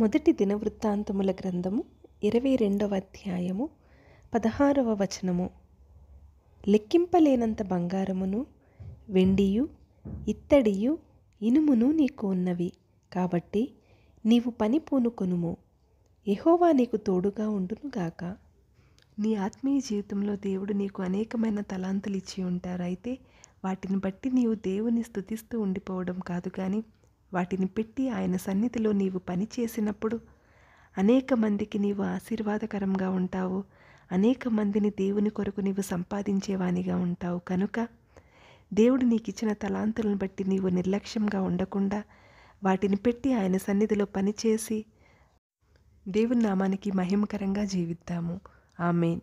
మొదటి దినవృత్తాంతముల గ్రంథము ఇరవై రెండవ అధ్యాయము పదహారవ వచనము లెక్కింపలేనంత బంగారమును వెండియు ఇత్తడియు ఇనుమును నీకు ఉన్నవి కాబట్టి నీవు పని పూనుకొనుము ఎహోవా నీకు తోడుగా ఉండునుగాక నీ ఆత్మీయ జీవితంలో దేవుడు నీకు అనేకమైన తలాంతులు ఇచ్చి ఉంటారు అయితే వాటిని బట్టి నీవు దేవుని స్థుతిస్తూ ఉండిపోవడం కాదు కానీ వాటిని పెట్టి ఆయన సన్నిధిలో నీవు పని చేసినప్పుడు అనేక మందికి నీవు ఆశీర్వాదకరంగా ఉంటావు అనేక మందిని దేవుని కొరకు నీవు సంపాదించేవానిగా ఉంటావు కనుక దేవుడు నీకు ఇచ్చిన తలాంతులను బట్టి నీవు నిర్లక్ష్యంగా ఉండకుండా వాటిని పెట్టి ఆయన సన్నిధిలో పనిచేసి దేవుని నామానికి మహిమకరంగా జీవిద్దాము ఆమెన్